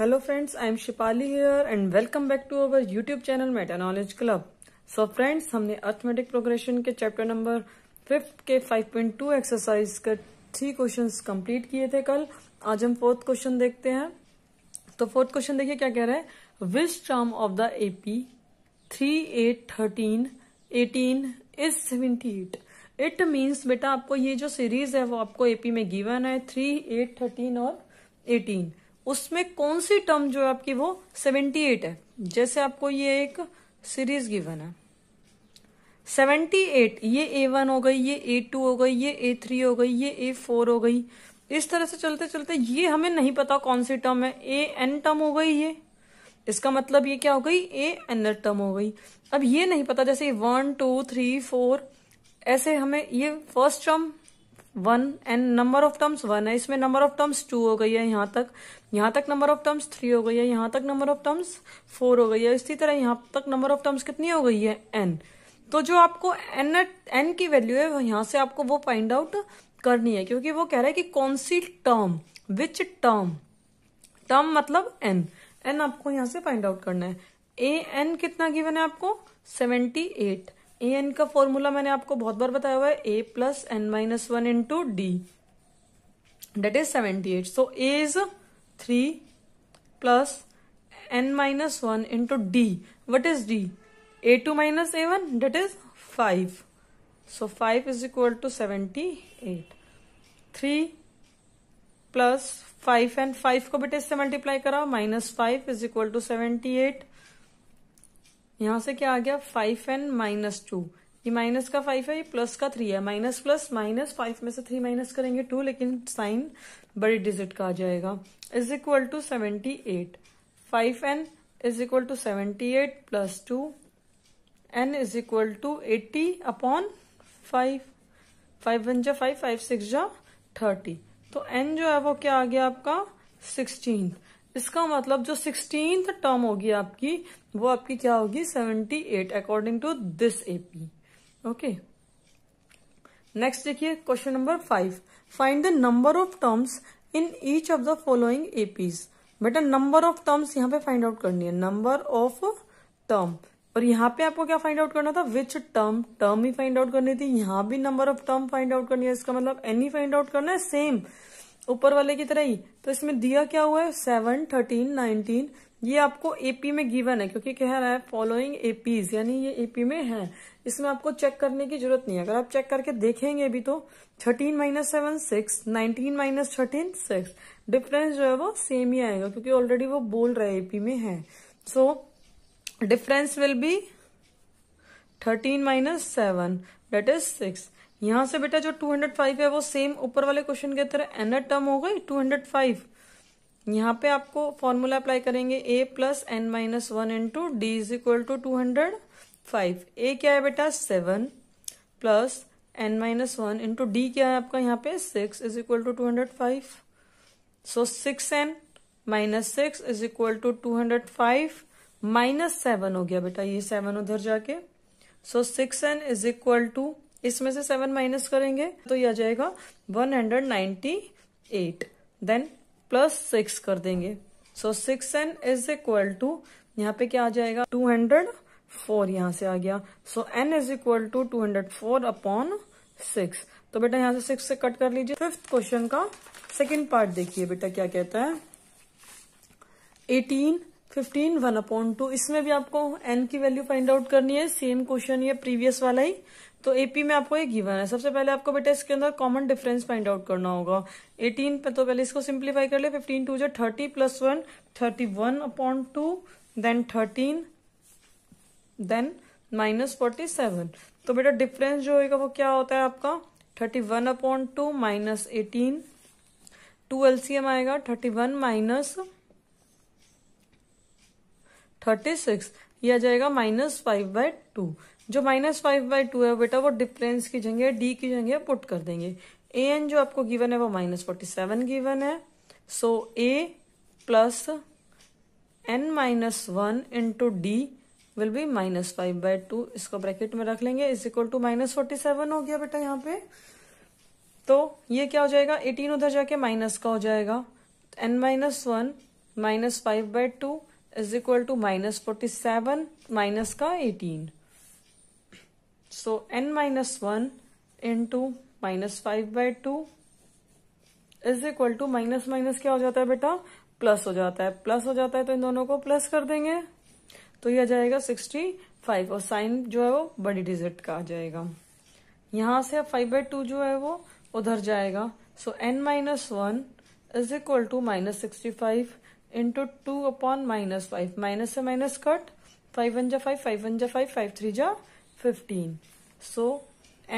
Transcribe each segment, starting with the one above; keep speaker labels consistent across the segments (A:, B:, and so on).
A: hello friends I am Shipali here and welcome back to our YouTube channel Meta Knowledge Club so friends हमने arithmetic progression के chapter number fifth के 5.2 exercise के three questions complete किए थे कल आज हम फोर्थ क्वेश्चन देखते हैं तो फोर्थ क्वेश्चन देखिए क्या कह रहा है which term of the AP three eight thirteen eighteen is seventy eight it means बेटा आपको ये जो सीरीज है वो आपको एपी में गिवन है थ्री एट थर्टीन और एटीन उसमें कौन सी टर्म जो है आपकी वो 78 है जैसे आपको ये एक सीरीज गिवन है 78 ये ए वन हो गई ये ए टू हो गई ये ए थ्री हो गई ये ए फोर हो गई इस तरह से चलते चलते ये हमें नहीं पता कौन सी टर्म है ए एन टर्म हो गई ये इसका मतलब ये क्या हो गई ए एन टर्म हो गई अब ये नहीं पता जैसे वन टू थ्री फोर ऐसे हमें ये first term one and number of terms one है इसमें नंबर ऑफ टर्म्स टू हो गई है यहां तक यहां तक नंबर ऑफ टर्म्स थ्री हो गई है यहां तक नंबर ऑफ टर्म्स फोर हो गई है इसी तरह यहां तक नंबर ऑफ टर्म्स कितनी हो गई है एन तो जो आपको एन एन की वैल्यू है यहां से आपको वो फाइंड आउट करनी है क्योंकि वो कह रहा है कि कौन सी टर्म विच टर्म टर्म मतलब एन एन आपको यहां से फाइंड आउट करना है ए एन कितना गिवन है आपको सेवेंटी एट ए एन का फॉर्मूला मैंने आपको बहुत बार बताया हुआ है a plus n minus one into d that is seventy eight so a is three plus n minus one into d what is d a two minus a one that is five so five is equal to seventy eight three plus five and five को बेटे इससे multiply कराओ minus five is equal to seventy eight यहां से क्या आ गया five n minus two ये माइनस का फाइव है ये प्लस का थ्री है माइनस प्लस माइनस फाइव में से थ्री माइनस करेंगे टू लेकिन साइन बड़ी डिजिट का आ जाएगा is equal to seventy eight five n is equal to seventy eight plus two n is equal to eighty upon five five one जा five five six जा thirty तो n जो है वो क्या आ गया आपका सिक्सटीन इसका मतलब जो सिक्सटीन टर्म होगी आपकी वो आपकी क्या होगी seventy eight according to this AP okay next देखिए question number five find the number of terms in each of the following APs बेटा नंबर ऑफ टर्म्स यहाँ पे फाइंड आउट करनी है नंबर ऑफ टर्म और यहाँ पे आपको क्या फाइंड आउट करना था विच टर्म टर्म ही फाइंड आउट करनी थी यहाँ भी number of term find out करनी है इसका मतलब एनी फाइंड आउट करना है सेम ऊपर वाले की तरह ही तो इसमें दिया क्या हुआ है सेवन थर्टीन नाइनटीन ये आपको एपी में गिवन है क्योंकि कह रहा है फॉलोइंग एपीज यानी ये एपी में है इसमें आपको चेक करने की जरूरत नहीं है अगर आप चेक करके देखेंगे भी तो thirteen minus seven six nineteen minus thirteen six difference जो है वो सेम ही आएगा क्योंकि ऑलरेडी वो बोल रहे एपी में है so difference will be thirteen minus seven that is six यहां से बेटा जो 205 है वो सेम ऊपर वाले क्वेश्चन के तरह एन टर्म हो गई 205 यहाँ पे आपको फॉर्मूला अप्लाई करेंगे a plus n minus one into d is equal to two hundred five a क्या है बेटा seven plus n minus one into d क्या है आपका यहाँ पे six is equal to two hundred five so six n minus six is equal to two hundred five minus seven हो गया बेटा ये सेवन उधर जाके so six n is equal to इसमें से सेवन माइनस करेंगे तो यह आ जाएगा one hundred ninety eight then plus six कर देंगे so six n is equal to यहाँ पे क्या आ जाएगा टू हंड्रेड फोर यहाँ से आ गया so n is equal to two hundred four upon six तो बेटा यहाँ से सिक्स से कट कर लीजिए फिफ्थ क्वेश्चन का सेकेंड पार्ट देखिए बेटा क्या कहता है eighteen fifteen one upon two इसमें भी आपको एन की वैल्यू फाइंड आउट करनी है सेम क्वेश्चन ये प्रीवियस वाला ही तो एपी में आपको ये गिवन है सबसे पहले आपको बेटा इसके अंदर कॉमन डिफरेंस फाइंड आउट करना होगा 18 पे तो पहले इसको सिंप्लीफाई कर ले 15 टू जो 30 plus one thirty one upon two then 13 then minus forty seven तो बेटा डिफरेंस जो होगा वो क्या होता है आपका thirty one upon two minus eighteen two LCM आएगा thirty one minus thirty six यह आ जाएगा माइनस फाइव बाय टू जो माइनस फाइव बाई टू है बेटा वो डिफरेंस की जगह डी की जगह पुट कर देंगे ए एन जो आपको गिवन है वो माइनस फोर्टी सेवन गिवन है so a plus n minus one into d will be minus five by two इसको ब्रैकेट में रख लेंगे is equal to minus forty seven हो गया बेटा यहाँ पे तो ये क्या हो जाएगा एटीन उधर जाके माइनस का हो जाएगा n minus one minus five by two is equal to minus forty seven minus का eighteen n minus one in two minus five by two is equal to minus minus क्या हो जाता है बेटा प्लस हो जाता है प्लस हो जाता है तो इन दोनों को प्लस कर देंगे तो यह आ जाएगा सिक्सटी फाइव और साइन जो है वो बड़ी डिजिट का आ जाएगा यहां से अब फाइव बाय टू जो है वो उधर जाएगा so n minus one is equal to minus sixty five into two upon minus five minus से माइनस कट फाइव वन जा फाइव फाइव वन जा फाइव फाइव थ्री जा fifteen so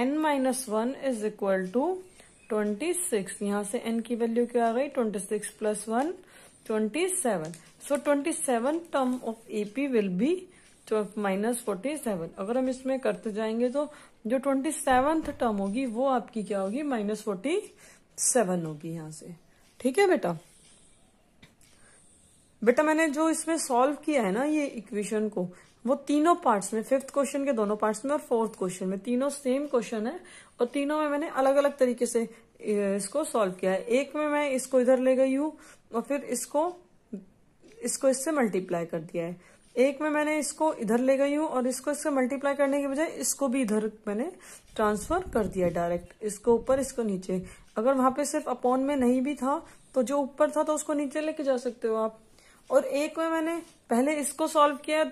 A: n minus one is equal to twenty six यहाँ से n की value क्या आ गई twenty six plus one twenty seven so twenty seven term of AP will be minus forty seven अगर हम इसमें करते जाएंगे तो जो ट्वेंटी सेवन टर्म होगी वो आपकी क्या होगी माइनस फोर्टी सेवन होगी यहाँ से ठीक है बेटा बेटा मैंने जो इसमें सॉल्व किया है ना ये इक्वेशन को वो तीनों पार्ट्स में फिफ्थ क्वेश्चन के दोनों पार्ट्स में और फोर्थ क्वेश्चन में तीनों सेम क्वेश्चन है और तीनों में मैंने अलग अलग तरीके से इसको सॉल्व किया है एक में मैं इसको इधर ले गई हूं और फिर इसको इसको इससे मल्टीप्लाई कर दिया है एक में मैंने इसको इधर ले गई हूँ और इसको इससे मल्टीप्लाई करने के बजाय इसको भी इधर मैंने ट्रांसफर कर दिया डायरेक्ट इसको ऊपर इसको नीचे अगर वहां पे सिर्फ अपॉन में नहीं भी था तो जो ऊपर था तो उसको नीचे लेके जा सकते हो आप और एक में मैंने पहले इसको सॉल्व किया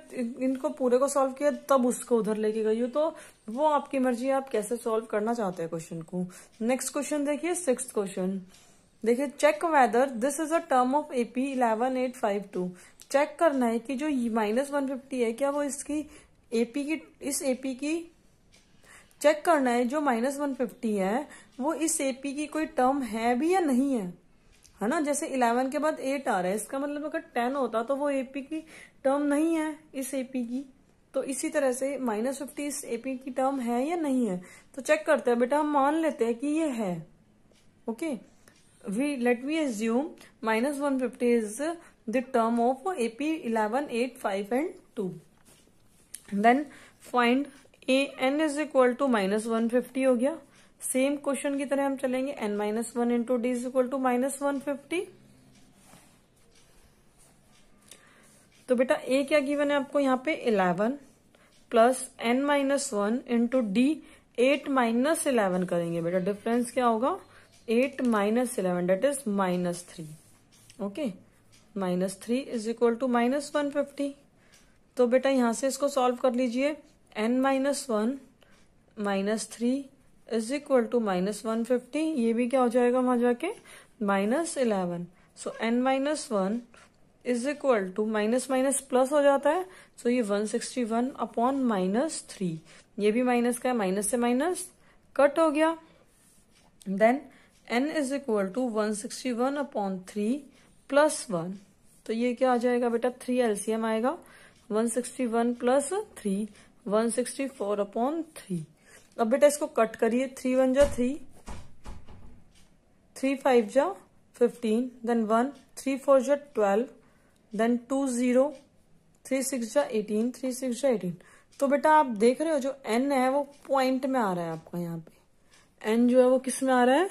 A: इनको पूरे को सॉल्व किया तब उसको उधर लेके गई हूँ तो वो आपकी मर्जी आप कैसे सॉल्व करना चाहते हैं क्वेश्चन को नेक्स्ट क्वेश्चन देखिए सिक्स क्वेश्चन देखिए check whether this is a term of AP eleven eight five two check करना है कि जो माइनस वन फिफ्टी है क्या वो इसकी एपी की इस एपी की चेक करना है जो माइनस वन फिफ्टी है वो इस एपी की कोई टर्म है भी या नहीं है है ना जैसे इलेवन के बाद एट आ रहा है इसका मतलब अगर टेन होता तो वो एपी की टर्म नहीं है इस एपी की तो इसी तरह से माइनस फिफ्टी इस एपी की टर्म है या नहीं है तो चेक करते हैं बेटा हम मान लेते हैं कि ये है okay we let we assume minus one fifty is the term of AP eleven eight five and two then find a n is equal to minus one fifty हो गया सेम क्वेश्चन की तरह हम चलेंगे n minus one into d is equal to minus one fifty तो बेटा a क्या given है आपको यहाँ पे eleven plus n minus one into d eight minus eleven करेंगे बेटा डिफरेंस क्या होगा eight minus eleven that is minus three okay minus three is equal to minus one fifty तो बेटा यहां से इसको सॉल्व कर लीजिए n minus one minus three is equal to minus one fifty ये भी क्या हो जाएगा वहां जाके minus eleven so n minus one is equal to minus minus plus हो जाता है सो so ये one sixty one upon minus three ये भी माइनस का है माइनस से माइनस कट हो गया then n is equal to one sixty one upon three plus one तो ये क्या आ जाएगा बेटा थ्री एलसीएम आएगा one sixty one plus three one sixty four upon three अब बेटा इसको कट करिए थ्री वन जा थ्री थ्री फाइव जा fifteen then one three four जा twelve then two zero three six जा एटीन थ्री सिक्स जा एटीन तो बेटा आप देख रहे हो जो एन है वो पॉइंट में आ रहा है आपका यहाँ पे एन जो है वो किस में आ रहा है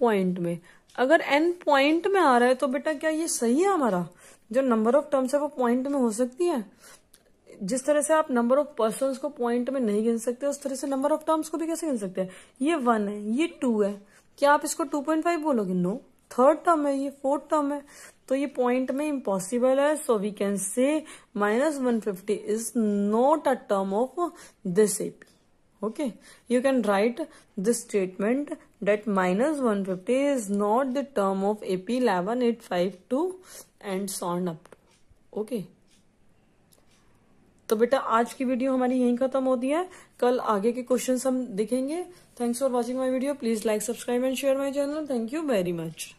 A: पॉइंट में अगर एन पॉइंट में आ रहा है तो बेटा क्या ये सही है हमारा जो नंबर ऑफ टर्म्स है वो पॉइंट में हो सकती है जिस तरह से आप नंबर ऑफ पर्सन को पॉइंट में नहीं गिन सकते उस तरह से नंबर ऑफ टर्म्स को भी कैसे गिन सकते हैं ये वन है ये टू है क्या आप इसको टू पॉइंट फाइव बोलोगे नो थर्ड टर्म है ये फोर्थ टर्म है तो ये पॉइंट में इम्पॉसिबल है so we can say minus one fifty is not a term of this AP okay right this statement that minus one fifty is not the term of AP eleven eight five two and so on up to okay तो बेटा आज की video हमारी यहीं खत्म होती है कल आगे के क्वेश्चन हम देखेंगे thanks for watching my video please like subscribe and share my channel thank you very much